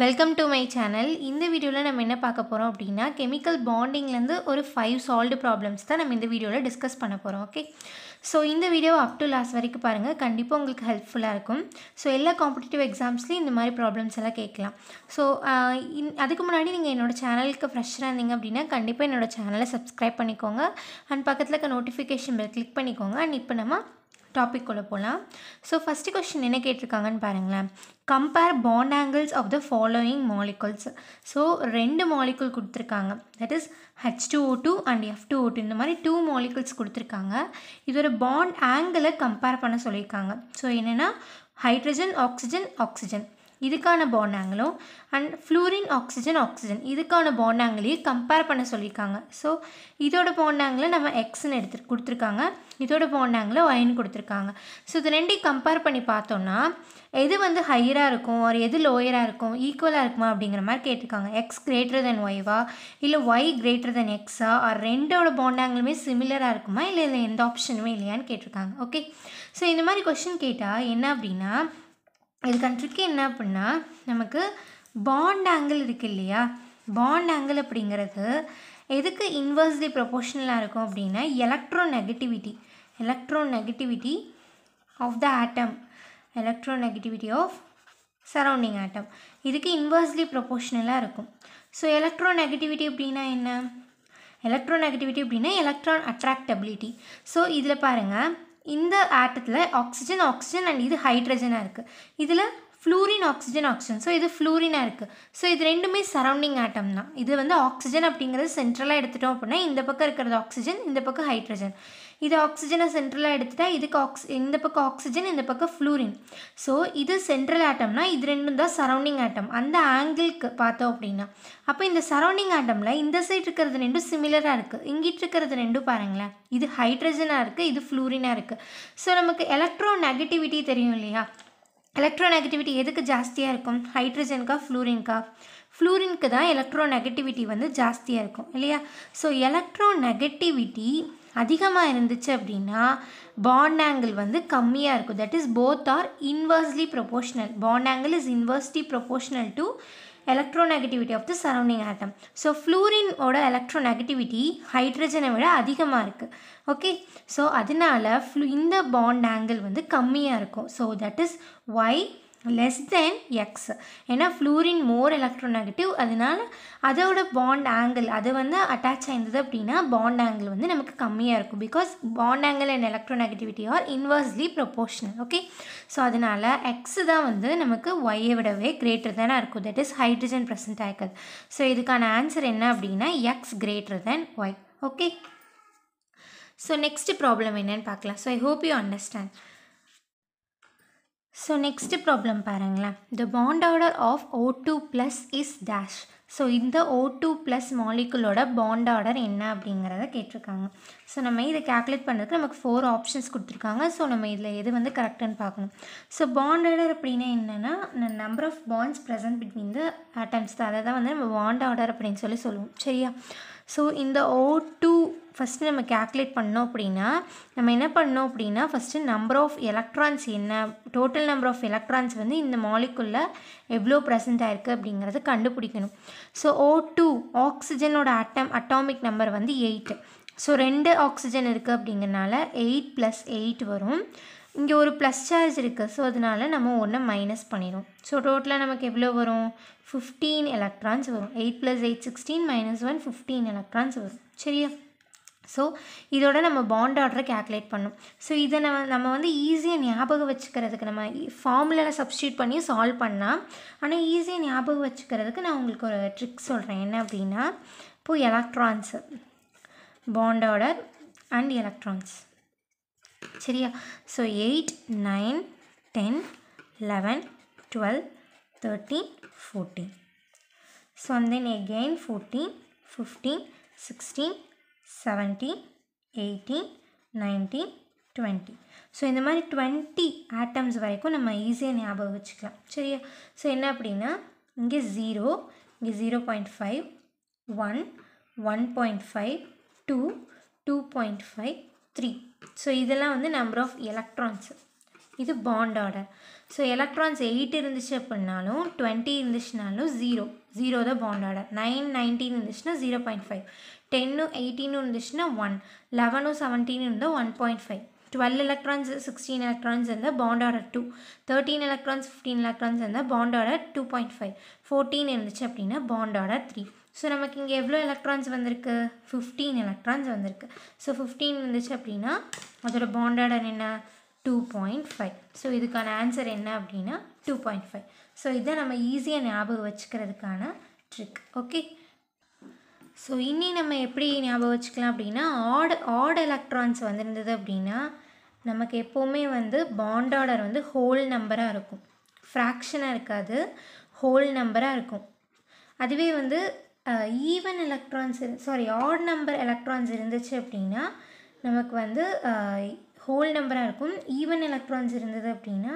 Welcome to my channel இந்த வீடியோவில் நம்ம என்ன பார்க்க போகிறோம் அப்படின்னா கெமிக்கல் பாண்டிங்லேருந்து ஒரு ஃபைவ் சால்வ்டு ப்ராப்ளம்ஸ் தான் நம்ம இந்த வீடியோவில் டிஸ்கஸ் பண்ண போகிறோம் ஓகே ஸோ இந்த வீடியோ அப் டு லாஸ்ட் வரைக்கும் பாருங்கள் கண்டிப்பாக உங்களுக்கு ஹெல்ப்ஃபுல்லாக இருக்கும் ஸோ எல்லா காம்படிட்டிவ் எக்ஸாம்ஸ்லேயும் இந்த மாதிரி ப்ராப்ளம்ஸ் எல்லாம் கேட்கலாம் ஸோ அதுக்கு முன்னாடி நீங்கள் என்னோடய சேனலுக்கு ஃப்ரெஷ்ஷாக இருந்தீங்க அப்படின்னா கண்டிப்பாக என்னோடய சேனலை சப்ஸ்கிரைப் பண்ணிக்கோங்க அண்ட் பக்கத்தில் இருக்க நோட்டிஃபிகேஷன் பில் கிளிக் பண்ணிக்கோங்க அண்ட் இப்போ நம்ம டாபிக் கொள்ள போகலாம் ஸோ ஃபஸ்ட்டு கொஷின் என்ன கேட்டிருக்காங்கன்னு பாருங்களேன் compare bond angles of the following molecules so ரெண்டு மாலிகுல் கொடுத்துருக்காங்க that is H two O two and F two O two இந்த மாதிரி டூ மாலிகுல்ஸ் கொடுத்துருக்காங்க இதோட பாண்ட் ஆங்கிளை கம்பேர் பண்ண சொல்லியிருக்காங்க ஸோ என்னென்னா ஹைட்ரஜன் ஆக்சிஜன் ஆக்சிஜன் இதுக்கான பாண்டாங்கிலும் அண்ட் ஃப்ளூரின் ஆக்சிஜன் ஆக்சிஜன் இதுக்கான பாண்டாங்கிலையும் கம்பேர் பண்ண சொல்லியிருக்காங்க ஸோ இதோட பாண்டாங்கில் நம்ம எக்ஸ்ன்னு எடுத்து கொடுத்துருக்காங்க இதோட பாண்டாங்கில் ஒயின்னு கொடுத்துருக்காங்க ஸோ இது ரெண்டையும் கம்பேர் பண்ணி பார்த்தோன்னா எது வந்து ஹையராக இருக்கும் ஒரு எது லோயராக இருக்கும் ஈக்குவலாக இருக்குமா அப்படிங்கிற மாதிரி கேட்டிருக்காங்க எக்ஸ் கிரேட்டர் தென் ஒய்வா இல்லை ஒய் கிரேட்டர் தென் எக்ஸா ஆர் ரெண்டோட பாண்டாங்களுமே சிமிலராக இருக்குமா இல்லை இதில் எந்த ஆப்ஷனுமே இல்லையான்னு கேட்டிருக்காங்க ஓகே ஸோ இந்த மாதிரி கொஷின் கேட்டால் என்ன அப்படின்னா இதுக்கன்றைக்கு என்ன அப்படின்னா நமக்கு பாண்ட் ஆங்கிள் இருக்குது இல்லையா பாண்ட் ஆங்கிள் அப்படிங்கிறது எதுக்கு இன்வர்ஸ்லி ப்ரொபோஷனலாக இருக்கும் அப்படின்னா electronegativity electronegativity of the atom electronegativity of surrounding atom இதுக்கு இன்வர்ஸ்லி ப்ரொபோஷனலாக இருக்கும் ஸோ எலக்ட்ரோ நெகட்டிவிட்டி அப்படின்னா என்ன எலக்ட்ரோ நெகட்டிவிட்டி அப்படின்னா எலக்ட்ரான் அட்ராக்டபிலிட்டி ஸோ இதில் பாருங்கள் இந்த ஆட்டத்தில் ஆக்சிஜன் ஆக்சிஜன் அண்ட் இது ஹைட்ரஜனாக இருக்குது இதில் ஃப்ளூரின் ஆக்சிஜன் ஆக்சிஜன் ஸோ இது ஃப்ளூரினாக இருக்குது ஸோ இது ரெண்டுமே சரௌண்டிங் ஆட்டம் தான் இது வந்து ஆக்சிஜன் அப்படிங்கிறது சென்ட்ரலாக எடுத்துட்டோம் அப்படின்னா இந்த பக்கம் இருக்கிறது ஆக்சிஜன் இந்த பக்கம் ஹைட்ரஜன் இது ஆக்சிஜனை சென்ட்ரலாக எடுத்துட்டா இதுக்கு ஆக்சி இந்த பக்கம் ஆக்சிஜன் இந்த பக்கம் ஃப்ளூரின் ஸோ இது சென்ட்ரல் ஆட்டம்னா இது ரெண்டும் தான் சரௌண்டிங் ஆட்டம் அந்த ஆங்கிளுக்கு பார்த்தோம் அப்படின்னா அப்போ இந்த சரௌண்டிங் ஆட்டமில் இந்த சைடு இருக்கிறது ரெண்டும் சிமிலராக இருக்குது இங்கிட்டு இருக்கிறது ரெண்டும் பாருங்களேன் இது ஹைட்ரஜனாக இருக்குது இது ஃப்ளூரினாக இருக்குது ஸோ நமக்கு எலக்ட்ரோ நெகட்டிவிட்டி தெரியும் இல்லையா எலக்ட்ரோ நெகட்டிவிட்டி எதுக்கு ஜாஸ்தியாக இருக்கும் ஹைட்ரஜனுக்கா ஃப்ளூரின்கா ஃப்ளூரின்க்கு தான் எலக்ட்ரோ நெகட்டிவிட்டி வந்து ஜாஸ்தியாக இருக்கும் இல்லையா ஸோ எலக்ட்ரோ நெகட்டிவிட்டி அதிகமாக இருந்துச்சு அப்படின்னா பாண்ட் ஆங்கிள் வந்து கம்மியாக இருக்கும் that is both are inversely proportional bond angle is inversely proportional to negativity of the surrounding atom so ஃப்ளூரினோட நெகட்டிவிட்டி ஹைட்ரஜனை விட அதிகமாக இருக்குது ஓகே ஸோ அதனால ஃப்ளூ இந்த பாண்ட் ஆங்கிள் வந்து கம்மியாக இருக்கும் so that is Y less than X ஏன்னா ஃப்ளூரின் மோர் எலக்ட்ரோநெகட்டிவ் அதனால அதோட பாண்ட் ஆங்கிள் அது வந்து அட்டாச் ஆயிருந்தது அப்படின்னா பாண்ட் ஆங்கிள் வந்து நமக்கு கம்மியாக இருக்கும் because bond angle and electronegativity are inversely proportional okay so அதனால எக்ஸ் தான் வந்து நமக்கு ஒய்யை விடவே greater than இருக்கும் that இஸ் ஹைட்ரஜன் present ஆகிருக்குது ஸோ இதுக்கான ஆன்சர் என்ன அப்படின்னா X greater than Y okay so next problem என்னன்னு பார்க்கலாம் so I hope you understand so next problem பாருங்களேன் the bond order of O two plus is dash so இந்த O two plus மாலிகுலோட bond order என்ன அப்படிங்கிறத கேட்டிருக்காங்க so நம்ம இதை calculate பண்ணுறதுக்கு நமக்கு ஃபோர் ஆப்ஷன்ஸ் கொடுத்துருக்காங்க ஸோ நம்ம இதில் எது வந்து கரெக்டுன்னு பார்க்கணும் ஸோ பாண்ட் ஆர்டர் அப்படின்னா என்னென்னா number of bonds present between the atoms தான் அதை தான் வந்து நம்ம பாண்ட் ஆர்டர் அப்படின்னு சொல்லி சொல்லுவோம் சரியா ஸோ இந்த ஓ டூ ஃபஸ்ட்டு நம்ம கேல்குலேட் பண்ணோம் அப்படின்னா நம்ம என்ன பண்ணோம் அப்படின்னா ஃபஸ்ட்டு நம்பர் ஆஃப் எலக்ட்ரான்ஸ் என்ன டோட்டல் நம்பர் ஆஃப் எலக்ட்ரான்ஸ் வந்து இந்த மாலிக்குள்ளே எவ்வளோ ப்ரெசென்ட் ஆகிருக்கு அப்படிங்கிறத கண்டுபிடிக்கணும் ஸோ ஓ டூ ஆக்சிஜனோட அட்டம் அட்டாமிக் நம்பர் வந்து எயிட் ஸோ ரெண்டு ஆக்சிஜன் இருக்குது அப்படிங்கிறனால எயிட் ப்ளஸ் எயிட் வரும் இங்கே ஒரு ப்ளஸ் சார்ஜ் இருக்குது ஸோ அதனால் நம்ம ஒன்று மைனஸ் பண்ணிடும் ஸோ டோட்டலாக நமக்கு எவ்வளோ வரும் ஃபிஃப்டீன் எலக்ட்ரான்ஸ் வரும் eight plus eight sixteen minus one fifteen electrons வரும் சரியா ஸோ இதோட நம்ம பாண்ட் ஆர்டரை கேல்குலேட் பண்ணும் ஸோ இதை நம்ம நம்ம வந்து ஈஸியாக ஞாபகம் வச்சுக்கிறதுக்கு நம்ம ஃபார்முலாவில் சப்ஸ்டியூட் பண்ணி சால்வ் பண்ணால் ஆனால் ஈஸியாக ஞாபகம் வச்சுக்கிறதுக்கு நான் உங்களுக்கு ஒரு ட்ரிக் சொல்கிறேன் என்ன அப்படின்னா இப்போது electrons bond order and electrons சரியா so 8 9 10 11 12 13 14 so then again 14 15 16 17 18 19 20 so இந்த மாதிரி 20 ஆட்டम्स வரைக்கும் நம்ம ஈஸியா ஞாபகம் வச்சுக்கலாம் சரியா சோ என்ன அப்படினா இங்க 0 இங்க 0.5 1 1.5 2 2.5 த்ரீ ஸோ இதெல்லாம் வந்து நம்பர் ஆஃப் எலக்ட்ரான்ஸ் இது bond order so electrons eight இருந்துச்சு அப்படின்னாலும் டுவெண்ட்டி இருந்துச்சுனாலும் ஜீரோ ஜீரோ தான் பாண்ட் ஆர்டர் நைன் நைன்டீன் இருந்துச்சுன்னா ஜீரோ பாயிண்ட் ஃபைவ் டென்னும் எயிட்டீனும் இருந்துச்சுன்னா ஒன் லெவனும் செவன்டீனும் இருந்தால் one point five twelve electrons sixteen electrons இருந்தால் bond order two thirteen electrons fifteen electrons இருந்தால் bond order two point five fourteen இருந்துச்சு அப்படின்னா பாண்ட் ஆர்டர் த்ரீ ஸோ நமக்கு இங்கே எவ்வளோ எலக்ட்ரான்ஸ் வந்திருக்கு ஃபிஃப்டீன் எலக்ட்ரான்ஸ் வந்திருக்கு ஸோ ஃபிஃப்டீன் வந்துச்சு அப்படின்னா அதோட பாண்டாடன் என்ன டூ பாயிண்ட் ஃபைவ் ஸோ இதுக்கான ஆன்சர் என்ன அப்படின்னா டூ பாயிண்ட் ஃபைவ் ஸோ இதை நம்ம ஈஸியாக ஞாபகம் வச்சுக்கிறதுக்கான ட்ரிக் ஓகே ஸோ இனி நம்ம எப்படி ஞாபகம் வச்சுக்கலாம் அப்படின்னா ஆட் ஆட் எலக்ட்ரான்ஸ் வந்திருந்தது அப்படின்னா நமக்கு எப்போவுமே வந்து பாண்ட் வந்து ஹோல் நம்பராக இருக்கும் ஃப்ராக்ஷனாக இருக்காது ஹோல் நம்பராக இருக்கும் அதுவே வந்து even electrons sorry odd number electrons இருந்துச்சு அப்படின்னா நமக்கு வந்து ஹோல் நம்பராக இருக்கும் ஈவன் எலக்ட்ரான்ஸ் இருந்தது அப்படின்னா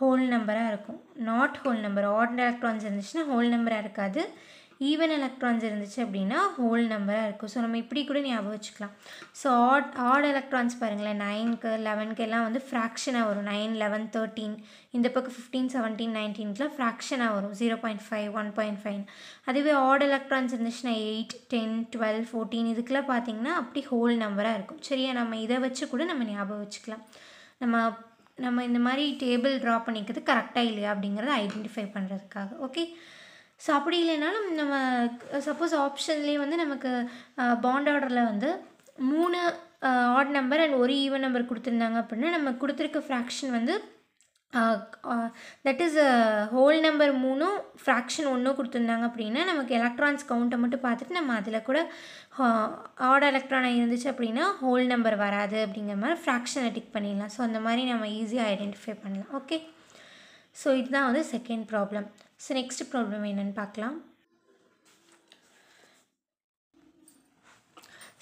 ஹோல் நம்பராக இருக்கும் not whole number odd electrons இருந்துச்சுன்னா ஹோல் நம்பராக இருக்காது ஈவன் எலக்ட்ரான்ஸ் இருந்துச்சு அப்படின்னா ஹோல் நம்பராக இருக்கும் ஸோ நம்ம இப்படி கூட ஞாபகம் வச்சுக்கலாம் ஸோ ஆட் ஆட் எலக்ட்ரான்ஸ் பாருங்களேன் நைன்க்கு லெவன்க்கு எல்லாம் வந்து ஃப்ராக்ஷனாக வரும் நைன் லெவன் தேர்ட்டீன் இந்த பக்கம் ஃபிஃப்டீன் செவன்டீன் நைன்டீன்க்குலாம் ஃப்ராக்ஷனாக வரும் zero point five one point five அதுவே ஆட் எலக்ட்ரான்ஸ் இருந்துச்சுன்னா எயிட் டென் டுவெல் ஃபோர்டீன் இதுக்கெலாம் பார்த்தீங்கன்னா அப்படி ஹோல் நம்பராக இருக்கும் சரியா நம்ம இதை வச்சு கூட நம்ம ஞாபகம் வச்சுக்கலாம் நம்ம நம்ம இந்த மாதிரி டேபிள் ட்ரா பண்ணிக்கிறது கரெக்டாக இல்லையா அப்படிங்கிறத ஐடென்டிஃபை பண்ணுறதுக்காக ஓகே ஸோ அப்படி இல்லைனாலும் நம்ம சப்போஸ் ஆப்ஷன்லேயே வந்து நமக்கு பாண்ட் ஆர்டரில் வந்து மூணு ஆட் நம்பர் அண்ட் ஒரு ஈவன் நம்பர் கொடுத்துருந்தாங்க அப்படின்னா நம்ம கொடுத்துருக்க ஃப்ராக்ஷன் வந்து தட் இஸ் ஹோல் நம்பர் மூணும் ஃப்ராக்ஷன் ஒன்றும் கொடுத்துருந்தாங்க அப்படின்னா நமக்கு எலக்ட்ரான்ஸ் கவுண்ட்டை மட்டும் பார்த்துட்டு நம்ம அதில் கூட ஆட் எலக்ட்ரானாக இருந்துச்சு அப்படின்னா ஹோல் நம்பர் வராது அப்படிங்கிற மாதிரி ஃப்ராக்ஷனை டிக் பண்ணிடலாம் ஸோ அந்த மாதிரி நம்ம ஈஸியாக ஐடென்டிஃபை பண்ணலாம் ஓகே ஸோ இதுதான் வந்து second problem so next problem என்னென்னு பார்க்கலாம்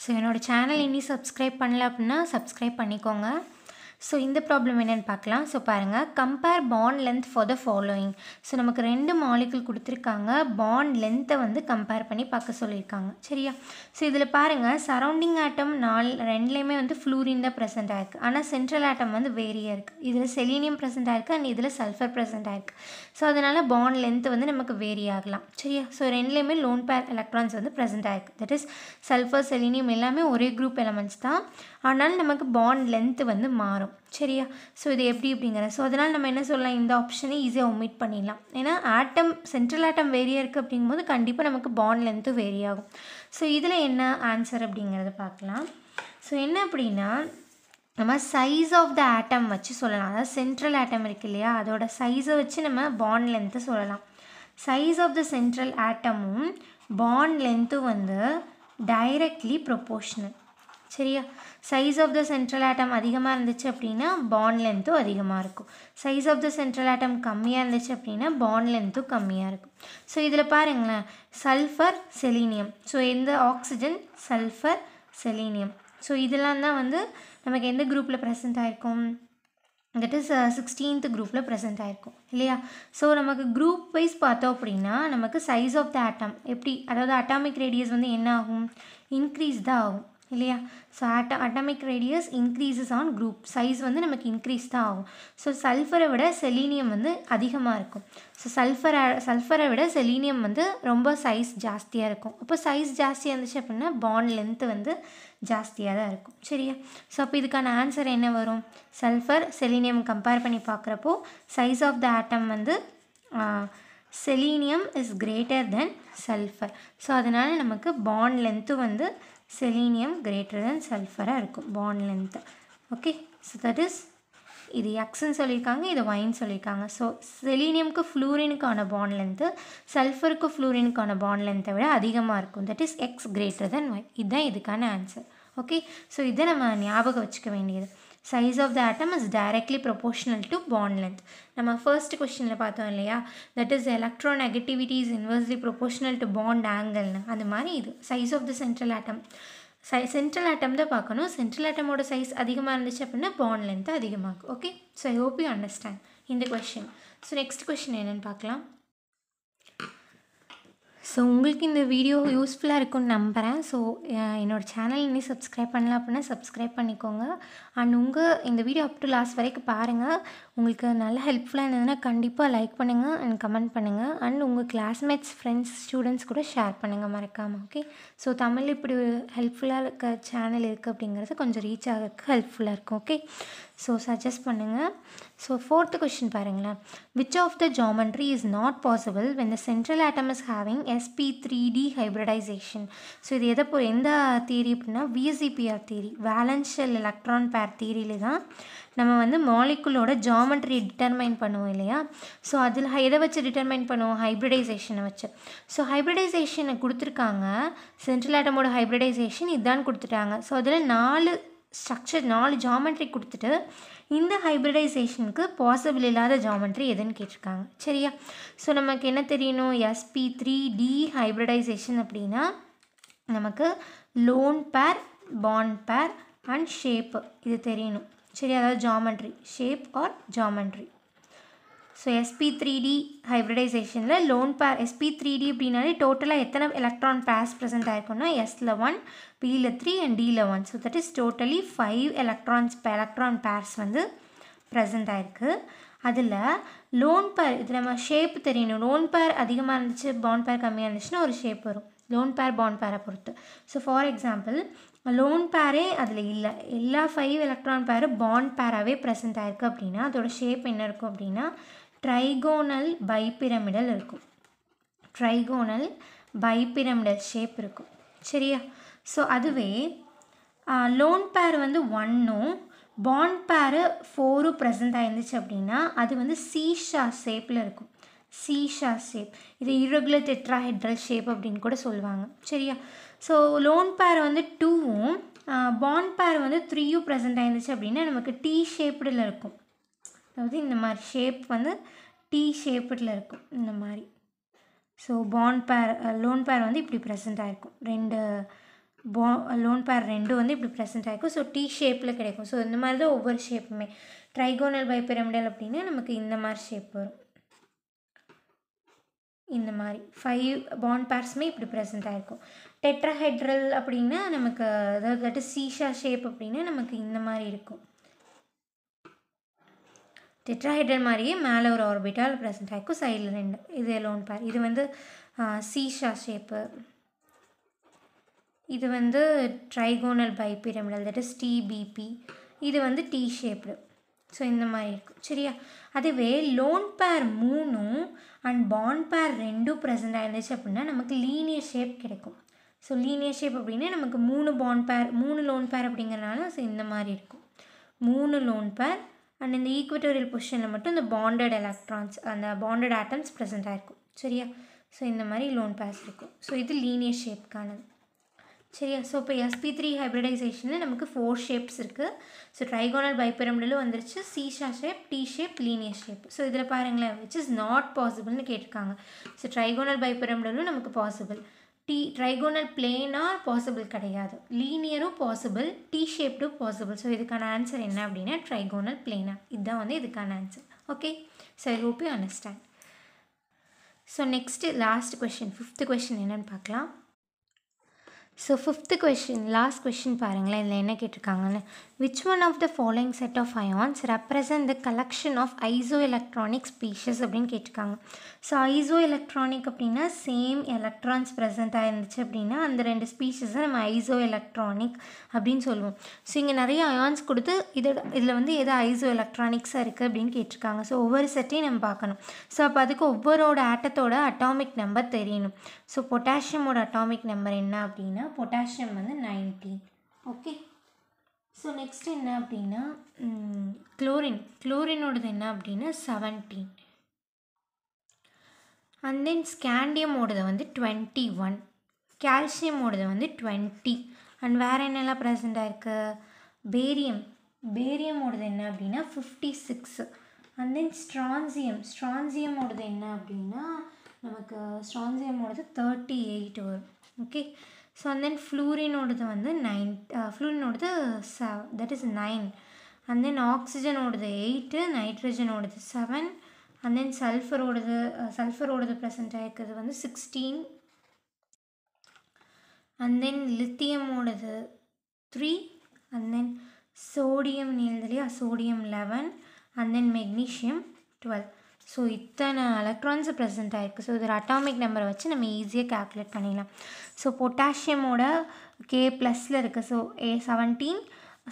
ஸோ என்னோடய சேனல் இனி சப்ஸ்கிரைப் பண்ணல அப்படின்னா சப்ஸ்கிரைப் பண்ணிக்கோங்க ஸோ இந்த ப்ராப்ளம் என்னென்னு பார்க்கலாம் ஸோ பாருங்கள் compare bond length for the following so நமக்கு ரெண்டு molecule கொடுத்துருக்காங்க bond லென்த்தை வந்து கம்பேர் பண்ணி பார்க்க சொல்லிருக்காங்க சரியா ஸோ இதில் பாருங்கள் சரௌண்டிங் ஆட்டம் நாலு ரெண்டுலேயுமே வந்து ஃப்ளூரின் தான் ப்ரெசென்ட் ஆயிருக்கு ஆனால் சென்ட்ரல் ஆட்டம் வந்து வேரியாக இருக்குது இதில் selenium ப்ரெசென்ட் ஆயிருக்கு அண்ட் இதில் சல்ஃபர் ப்ரெசென்ட் ஆயிருக்கு ஸோ அதனால் bond length வந்து நமக்கு வேரியாகலாம் ஆகலாம் சரியா ஸோ ரெண்டுலேயுமே லோன் பேர் எலக்ட்ரான்ஸ் வந்து present that is sulphur selenium எல்லாமே ஒரே குரூப் எலமெண்ட்ஸ் தான் நமக்கு வந்து மாறும் வரும் சரியா ஸோ இது எப்படி இப்படிங்கிற ஸோ அதனால் நம்ம என்ன சொல்லலாம் இந்த ஆப்ஷனை ஈஸியாக ஒமிட் பண்ணிடலாம் ஏன்னா ஆட்டம் சென்ட்ரல் ஆட்டம் வேரியாக இருக்குது அப்படிங்கும்போது கண்டிப்பாக நமக்கு பாண்ட் லென்த்து வேரி ஆகும் ஸோ இதில் என்ன ஆன்சர் அப்படிங்கிறத பார்க்கலாம் ஸோ என்ன அப்படின்னா நம்ம சைஸ் ஆஃப் த ஆட்டம் வச்சு சொல்லலாம் அதாவது சென்ட்ரல் ஆட்டம் இருக்குது இல்லையா அதோட சைஸை வச்சு நம்ம பாண்ட் லென்த்தை சொல்லலாம் சைஸ் ஆஃப் த சென்ட்ரல் ஆட்டமும் பாண்ட் லென்த்தும் வந்து டைரக்ட்லி ப்ரொப்போர்ஷனல் சரியா size of the central atom அதிகமாக இருந்துச்சு அப்படின்னா பாண்ட் லென்த்தும் அதிகமாக இருக்கும் size of the central atom கம்மியாக இருந்துச்சு அப்படின்னா பாண்ட் லென்த்தும் கம்மியாக இருக்கும் ஸோ இதில் பாருங்களேன் சல்ஃபர் செலீனியம் ஸோ எந்த ஆக்சிஜன் சல்ஃபர் செலீனியம் ஸோ இதெல்லாம் தான் வந்து நமக்கு எந்த குரூப்பில் ப்ரெசென்ட் ஆகிருக்கும் தட் இஸ் சிக்ஸ்டீன்த் குரூப்பில் ப்ரெசென்ட் ஆயிருக்கும் இல்லையா ஸோ நமக்கு குரூப் வைஸ் பார்த்தோம் அப்படின்னா நமக்கு சைஸ் ஆஃப் த ஆட்டம் எப்படி அதாவது அட்டாமிக் ரேடியஸ் வந்து என்ன ஆகும் இன்க்ரீஸ் தான் ஆகும் இல்லையா ஸோ ஆட்ட atomic radius increases on group size வந்து நமக்கு இன்க்ரீஸ் தான் ஆகும் ஸோ சல்ஃபரை விட செலீனியம் வந்து அதிகமாக இருக்கும் ஸோ சல்ஃபரை சல்ஃபரை விட செலீனியம் வந்து ரொம்ப சைஸ் ஜாஸ்தியாக இருக்கும் அப்போ சைஸ் ஜாஸ்தியாக இருந்துச்சு அப்படின்னா பாண்ட் லென்த்து வந்து ஜாஸ்தியாக தான் இருக்கும் சரியா ஸோ அப்போ இதுக்கான ஆன்சர் என்ன வரும் சல்ஃபர் செலீனியம் கம்பேர் பண்ணி பார்க்குறப்போ சைஸ் ஆஃப் த ஆட்டம் வந்து selenium is greater than sulphur so அதனால் நமக்கு பாண்ட் லென்த்து வந்து செலீனியம் கிரேட்டர் தென் சல்ஃபராக இருக்கும் bond length okay so that is இது எக்ஸ்ன்னு சொல்லியிருக்காங்க இது ஒயின் சொல்லியிருக்காங்க ஸோ செலீனியம்க்கு ஃப்ளூரினுக்கான பாண்ட் லென்த்து சல்ஃபருக்கு ஃப்ளூரினுக்கான பாண்ட் லென்த்தை விட அதிகமாக இருக்கும் that is X greater than Y இதுதான் இதுக்கான ஆன்சர் ஓகே ஸோ இதை நம்ம ஞாபகம் வச்சுக்க வேண்டியது size of the atom is directly proportional to bond length. Now my first question இல்லை பார்த்தும் இல்லையா, that is electronegativity is inversely proportional to bond angle. அந்த மாறி இது, size of the central atom. Central atomத பார்க்கனும், central atom ஓடு size அதிகமார்ந்துச் செப்பின்ன bond length அதிகமாக, okay? So I hope you understand in the question. So next question என்ன பார்க்கலாம்? So உங்களுக்கு இந்த video யூஸ்ஃபுல்லாக இருக்கும்னு நம்புகிறேன் ஸோ என்னோடய சேனல் இனி சப்ஸ்கிரைப் பண்ணலாம் அப்படின்னா சப்ஸ்கிரைப் பண்ணிக்கோங்க அண்ட் உங்கள் இந்த வீடியோ அப் டு லாஸ்ட் வரைக்கும் பாருங்கள் உங்களுக்கு நல்ல ஹெல்ப்ஃபுல்லாக இருந்ததுன்னா கண்டிப்பாக லைக் பண்ணுங்கள் அண்ட் கமெண்ட் பண்ணுங்கள் அண்ட் உங்கள் கிளாஸ்மேட்ஸ் ஃப்ரெண்ட்ஸ் ஸ்டூடெண்ட்ஸ் கூட ஷேர் பண்ணுங்கள் மறக்காமல் ஓகே ஸோ தமிழ் இப்படி ஒரு ஹெல்ப்ஃபுல்லாக இருக்க சேனல் இருக்குது அப்படிங்கிறது கொஞ்சம் ரீச் ஆகிறதுக்கு ஹெல்ப்ஃபுல்லாக இருக்கும் ஓகே ஸோ சஜஸ்ட் பண்ணுங்கள் ஸோ ஃபோர்த் கொஷின் பாருங்களேன் which of the geometry is not possible when the central atom is having S P three D hybridisation so இது எதை போ எந்த தியரி அப்படின்னா விஎஸ்இபிஆர் தியரி வேலன்ஷியல் எலக்ட்ரான் பேர் தியரியில தான் நம்ம வந்து மாலிக்குலோட ஜாமெட்ரி டிட்டர்மைன் பண்ணுவோம் இல்லையா ஸோ அதில் எதை வச்சு டிட்டர்மைன் பண்ணுவோம் ஹைப்ரிடைசேஷனை வச்சு ஸோ ஹைப்ரிடைசேஷனை கொடுத்துருக்காங்க சென்ட்ரல் ஆட்டமோட ஹைப்ரிடைசேஷன் இதுதான் கொடுத்துட்டாங்க ஸோ அதில் நாலு ஸ்ட்ரக்சர் நாலு ஜாமெட்ரி கொடுத்துட்டு இந்த ஹைப்ரிடைசேஷனுக்கு பாசிபிள் இல்லாத ஜாமெட்ரி எதுன்னு கேட்டிருக்காங்க சரியா ஸோ நமக்கு என்ன தெரியணும் எஸ்பி த்ரீ டி ஹைப்ரிடைசேஷன் அப்படின்னா நமக்கு லோன் பேர் பாண்ட் பேர் அண்ட் ஷேப்பு இது தெரியணும் சரி அதாவது geometry shape or geometry so S P three D ஹைப்ரிடைசேஷனில் lone pair S P three D அப்படின்னாலே டோட்டலாக எத்தனை எலக்ட்ரான் பேர்ஸ் ப்ரெசென்ட் ஆயிருக்கும்னா எஸ்ல ஒன் பியில் த்ரீ அண்ட் டியில் one so that is totally five electrons electron pairs வந்து ப்ரெசென்ட் ஆயிருக்கு அதில் லோன் பேர் இது நம்ம ஷேப் தெரியணும் லோன் பேர் அதிகமாக இருந்துச்சு பாண்ட் பேர் கம்மியாக இருந்துச்சுன்னா ஒரு ஷேப் வரும் லோன் பேர் பாண்ட் பேரை பொறுத்து ஸோ ஃபார் எக்ஸாம்பிள் லோன் பேரே அதில் இல்லை எல்லா ஃபைவ் எலக்ட்ரான் பேரும் பாண்ட் பேராகவே ப்ரெசென்ட் ஆயிருக்கு அப்படின்னா அதோடய ஷேப் என்ன இருக்கும் அப்படின்னா ட்ரைகோனல் பைபிரமிடல் இருக்கும் ட்ரைகோனல் பைபிரமிடல் ஷேப் இருக்கும் சரியா ஸோ அதுவே லோன் பேர் வந்து ஒன்னும் பாண்ட் பேரு ஃபோரும் ப்ரெசென்ட் ஆயிருந்துச்சு அப்படின்னா அது வந்து சீஷா ஷேப்பில் இருக்கும் சீஷா ஷேப் இது இரகுலர் டெட்ராஹெட்ரல் ஷேப் அப்படின்னு கூட சொல்லுவாங்க சரியா ஸோ லோன் பேர் வந்து டூவும் பாண்ட் பேர் வந்து த்ரீயும் ப்ரெசென்ட் ஆயிருந்துச்சு அப்படின்னா நமக்கு டீ ஷேப்டில் இருக்கும் அதாவது இந்த மாதிரி ஷேப் வந்து டீ ஷேப்டில் இருக்கும் இந்த மாதிரி ஸோ பாண்ட் பேர் லோன் பேர் வந்து இப்படி ப்ரெசென்ட் ஆகிருக்கும் ரெண்டு பா லோன் பேர் ரெண்டும் வந்து இப்படி ப்ரெசென்ட் ஆகிருக்கும் ஸோ டீ ஷேப்பில் கிடைக்கும் ஸோ இந்த மாதிரி தான் ஒவ்வொரு ஷேப்புமே ட்ரைகோனல் பைபிரமிடல் அப்படின்னா நமக்கு இந்த மாதிரி ஷேப் வரும் இந்த மாதிரி ஃபைவ் பாண்ட் பேர்ஸுமே இப்படி ப்ரெசென்ட் ஆகிருக்கும் டெட்ராஹெட்ரல் அப்படின்னா நமக்கு அதாவது தட் சீஷா ஷேப் அப்படின்னா நமக்கு இந்த மாதிரி இருக்கும் டெட்ராஹெட்ரல் மாதிரியே மேலே ஒரு ஆர்பிட்டால் ப்ரெசென்ட் ஆகிருக்கும் சைடில் ரெண்டு இது லோன் பேர் இது வந்து சீஷா ஷேப்பு இது வந்து trigonal bipyramidal that is TBP இது வந்து டி ஷேப்டு ஸோ இந்த மாதிரி இருக்கும் சரியா அதுவே லோன் பேர் மூணும் அண்ட் பாண்ட் பேர் ரெண்டும் ப்ரெசென்ட் ஆயிருந்துச்சு அப்படின்னா நமக்கு லீனியர் ஷேப் கிடைக்கும் ஸோ லீனியர் ஷேப் அப்படின்னா நமக்கு மூணு பாண்ட் பேர் மூணு லோன் பேர் அப்படிங்கிறனால ஸோ இந்த மாதிரி இருக்கும் மூணு லோன் பேர் அண்ட் இந்த ஈக்குவட்டோரியல் பொசிஷனில் மட்டும் இந்த பாண்டட் எலக்ட்ரான்ஸ் அந்த பாண்டட் ஆட்டம்ஸ் ப்ரெசென்ட் ஆகிருக்கும் சரியா ஸோ இந்த மாதிரி லோன் பேர்ஸ் இருக்கும் ஸோ இது லீனியர் ஷேப்க்கானது சரியா ஸோ இப்போ எஸ்பி த்ரீ ஹைப்ரிடைசேஷனில் நமக்கு ஃபோர் ஷேப்ஸ் இருக்குது ஸோ ட்ரைகோனல் பைபிரமிடலும் வந்துருச்சு seesaw shape T shape linear shape so இதில் பாருங்களேன் விச் இஸ் நாட் பாசிபிள்னு கேட்டிருக்காங்க ஸோ ட்ரைகோனல் பைபிரமிடலும் நமக்கு possible T trigonal planar possible கிடையாது லீனியரும் பாசிபிள் டி ஷேப்டும் பாசிபிள் ஸோ இதுக்கான ஆன்சர் என்ன அப்படின்னா ட்ரைகோனல் பிளேனார் இதுதான் வந்து இதுக்கான answer okay so I hope you understand so next last question fifth question என்னென்னு பார்க்கலாம் so fifth question last question பாருங்களேன் இதில் என்ன கேட்டிருக்காங்கன்னு which one of the following set of ions represent the collection of isoelectronic species அப்படின்னு கேட்டிருக்காங்க so isoelectronic அப்படின்னா same electrons ப்ரெசண்ட்டாக இருந்துச்சு அப்படின்னா அந்த ரெண்டு ஸ்பீஷஸை நம்ம ஐசோ எலக்ட்ரானிக் அப்படின்னு சொல்லுவோம் ஸோ இங்கே நிறைய அயான்ஸ் கொடுத்து இதோட இதில் வந்து எது ஐசோ எலக்ட்ரானிக்ஸாக இருக்குது அப்படின்னு கேட்டிருக்காங்க ஸோ ஒவ்வொரு செட்டையும் நம்ம பார்க்கணும் ஸோ அப்போ அதுக்கு ஒவ்வொரோட ஆட்டத்தோட அட்டாமிக் நம்பர் தெரியணும் ஸோ பொட்டாசியமோட அட்டாமிக் நம்பர் என்ன அப்படின்னா பொட்டாசியம் வந்து நைன்ட்டி ஓகே ஸோ நெக்ஸ்ட் என்ன அப்படின்னா குளோரின் குளோரினோடது என்ன அப்படின்னா செவன்டீன் அண்ட் தென் ஸ்கேண்டியமோடது வந்து டுவெண்ட்டி ஒன் கால்சியமோடது வந்து டுவெண்ட்டி அண்ட் வேறு என்னெல்லாம் ப்ரெசண்ட்டாக இருக்குது பேரியம் பேரியமோடது என்ன அப்படின்னா fifty six and then strontium ஸ்ட்ரான்சியமோடது என்ன அப்படின்னா நமக்கு ஸ்ட்ரான்சியமோடது தேர்ட்டி எயிட் வரும் ஓகே ஸோ அண்ட் தென் ஃப்ளூரினோடது வந்து நைன் ஃப்ளூரினோடது ச that is nine and then ஆக்சிஜனோடது எயிட்டு நைட்ரஜனோடது செவன் அண்ட் தென் சல்ஃபரோடது சல்ஃபரோடது ப்ரெசென்ட் ஆகிருக்கிறது வந்து சிக்ஸ்டீன் அண்ட் தென் லித்தியமோடது த்ரீ அண்ட் தென் சோடியம் நீல் sodium eleven and then magnesium twelve so இத்தனை எலக்ட்ரான்ஸ் ப்ரெசென்ட் ஆகிருக்கு ஸோ இதோட அட்டாமிக் நம்பரை வச்சு நம்ம ஈஸியாக கேல்குலேட் பண்ணிடலாம் ஸோ பொட்டாசியமோட கே ப்ளஸில் இருக்குது so A seventeen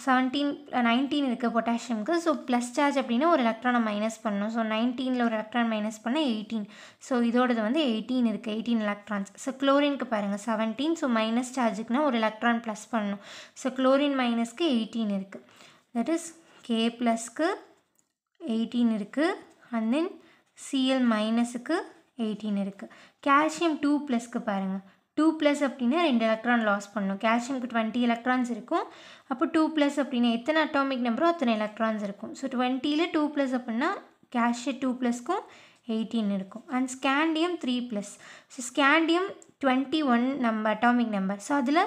seventeen nineteen இருக்குது பொட்டாசியமுக்கு ஸோ ப்ளஸ் சார்ஜ் அப்படின்னா ஒரு எலக்ட்ரானை மைனஸ் பண்ணணும் ஸோ நைன்டீனில் ஒரு எலக்ட்ரான் மைனஸ் பண்ணால் எயிட்டீன் ஸோ இதோடது வந்து எயிட்டீன் இருக்குது எயிட்டீன் எலக்ட்ரான்ஸ் ஸோ குளோரினுக்கு பாருங்கள் செவன்டீன் ஸோ மைனஸ் சார்ஜுக்குனா ஒரு எலக்ட்ரான் ப்ளஸ் பண்ணணும் ஸோ குளோரின் மைனஸ்க்கு எயிட்டீன் இருக்குது தட் இஸ் கே ப்ளஸ்க்கு எயிட்டீன் இருக்குது அண்ட் தென் சிஎல் மைனஸுக்கு எயிட்டீன் இருக்குது கால்சியம் டூ ப்ளஸ்க்கு பாருங்கள் டூ ப்ளஸ் அப்படின்னா ரெண்டு எலக்ட்ரான் லாஸ் பண்ணணும் கால்சியம்க்கு டுவெண்ட்டி எலக்ட்ரான்ஸ் இருக்கும் அப்போ டூ ப்ளஸ் அப்படின்னா எத்தனை அட்டாமிக் நம்பரோ அத்தனை எலக்ட்ரான்ஸ் இருக்கும் ஸோ டுவெண்ட்டியில் டூ ப்ளஸ் அப்படின்னா கால்சியம் டூ ப்ளஸ்க்கும் எயிட்டீன் இருக்கும் and scandium three plus so scandium twenty one number atomic number so அதில்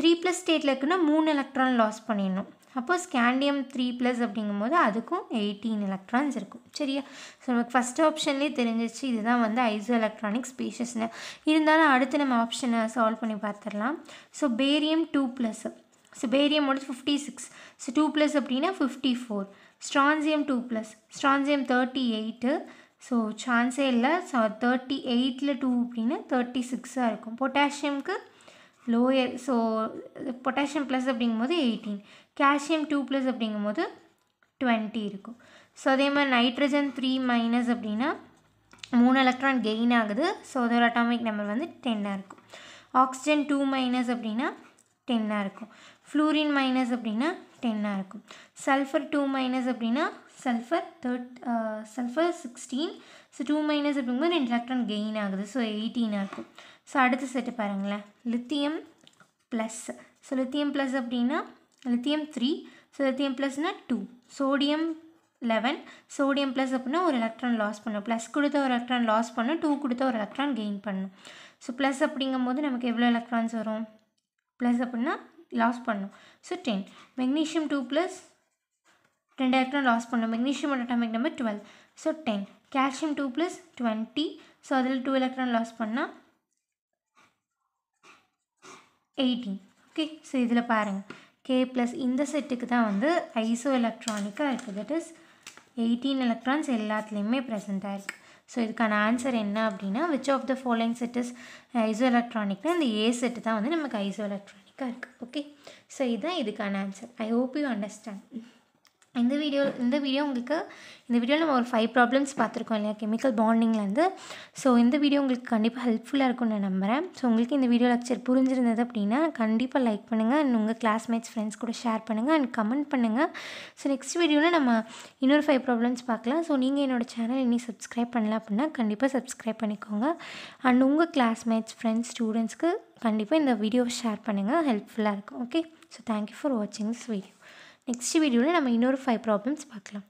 த்ரீ ப்ளஸ் ஸ்டேட்டில் இருக்குன்னா மூணு எலக்ட்ரான் லாஸ் பண்ணிடணும் அப்போ ஸ்கேண்டியம் த்ரீ ப்ளஸ் அப்படிங்கும்போது அதுக்கும் எயிட்டீன் எலக்ட்ரான்ஸ் இருக்கும் சரியா ஸோ நமக்கு ஃபஸ்ட் ஆப்ஷன்லேயே தெரிஞ்சிச்சு இதுதான் வந்து ஐசோ எலக்ட்ரானிக் ஸ்பீஷஸ்னு இருந்தாலும் அடுத்து நம்ம ஆப்ஷனை சால்வ் பண்ணி பார்த்துடலாம் so barium two plus so barium பேரியமோட fifty six so two plus அப்படின்னா fifty four strontium two plus strontium thirty eight so சான்ஸே இல்லை ஸோ தேர்ட்டி எயிட்டில் டூ அப்படின்னா தேர்ட்டி சிக்ஸாக இருக்கும் பொட்டாசியம்க்கு லோயர் ஸோ பொட்டாசியம் ப்ளஸ் அப்படிங்கும்போது எயிட்டீன் கேல்சியம் டூ ப்ளஸ் அப்படிங்கும்போது டுவெண்ட்டி இருக்கும் ஸோ அதே மாதிரி நைட்ரஜன் த்ரீ மைனஸ் அப்படின்னா மூணு எலக்ட்ரான் கெயின் ஆகுது ஸோ அதோட அட்டாமிக் நம்பர் வந்து டென்னாக இருக்கும் ஆக்சிஜன் டூ மைனஸ் அப்படின்னா டென்னாக இருக்கும் ஃப்ளூரின் மைனஸ் அப்படின்னா டென்னாக இருக்கும் சல்ஃபர் டூ மைனஸ் அப்படின்னா sulphur third sulphur sixteen so two minus அப்படிங்கும்போது ரெண்டு எலக்ட்ரான் கெயின் ஆகுது ஸோ எயிட்டீனாக இருக்கும் ஸோ அடுத்த செட்டு பாருங்களேன் lithium plus so lithium plus அப்படின்னா லித்தியம் த்ரீ ஸோ லித்தியம் ப்ளஸ்னால் two sodium eleven sodium plus அப்படின்னா ஒரு எலக்ட்ரான் லாஸ் பண்ணும் ப்ளஸ் கொடுத்த ஒரு எலக்ட்ரான் லாஸ் பண்ணும் டூ கொடுத்த ஒரு எலக்ட்ரான் கெயின் பண்ணும் ஸோ ப்ளஸ் அப்படிங்கும் போது நமக்கு எவ்வளோ எலக்ட்ரான்ஸ் வரும் ப்ளஸ் அப்படின்னா லாஸ் பண்ணும் so ten magnesium two plus ரெண்டு எலக்ட்ரான் லாஸ் பண்ணும் magnesium atomic number twelve so ten calcium two plus twenty so அதில் டூ எலக்ட்ரான் லாஸ் பண்ணால் எயிட்டீன் ஓகே ஸோ இதில் பாருங்கள் கே ப்ளஸ் இந்த செட்டுக்கு தான் வந்து ஐசோ எலக்ட்ரானிக்காக இருக்குது தட் இஸ் எயிட்டீன் எலக்ட்ரான்ஸ் எல்லாத்துலேயுமே ப்ரெசென்ட் ஆகிருக்கு ஸோ இதுக்கான ஆன்சர் என்ன அப்படின்னா which of the following set is iso எலக்ட்ரானிக்னா இந்த ஏ செட்டு தான் வந்து நமக்கு ஐசோ எலக்ட்ரானிக்காக இருக்குது ஓகே ஸோ இதுதான் இதுக்கான answer I hope you understand இந்த வீடியோ இந்த வீடியோ உங்களுக்கு இந்த வீடியோவில் நம்ம ஒரு ஃபைவ் ப்ராப்ளம்ஸ் பார்த்துருக்கோம் இல்லையா கெமிக்கல் பாண்டிங்லேருந்து ஸோ இந்த வீடியோ உங்களுக்கு கண்டிப்பாக ஹெல்ப்ஃபுல்லாக இருக்கும்னு நான் நம்புகிறேன் ஸோ உங்களுக்கு இந்த வீடியோ லெக்சர் புரிஞ்சிருந்தது அப்படின்னா கண்டிப்பாக லைக் பண்ணுங்கள் அண்ட் உங்கள் கிளாஸ்மேட்ஸ் ஃப்ரெண்ட்ஸ் கூட ஷேர் பண்ணுங்கள் அண்ட் கமெண்ட் பண்ணுங்கள் ஸோ நெக்ஸ்ட் வீடியோவில் நம்ம இன்னொரு ஃபைவ் ப்ராப்ளம்ஸ் பார்க்கலாம் ஸோ நீங்கள் என்னோடய சேனல் இனி சப்ஸ்கிரைப் பண்ணலாம் அப்படின்னா கண்டிப்பாக சப்ஸ்கிரைப் பண்ணிக்கோங்க அண்ட் உங்கள் கிளாஸ்மேட்ஸ் ஃப்ரெண்ட்ஸ் ஸ்டூடெண்ட்ஸ்க்கு கண்டிப்பாக இந்த வீடியோவை ஷேர் பண்ணுங்கள் ஹெல்ப்ஃபுல்லாக இருக்கும் ஓகே ஸோ தேங்க்யூ ஃபார் வாட்சிங் திஸ் வீடியோ நெக்ஸ்ட் வீடியோவில் நம்ம இன்னொரு ஃபைவ் ப்ராப்ளம்ஸ் பார்க்கலாம்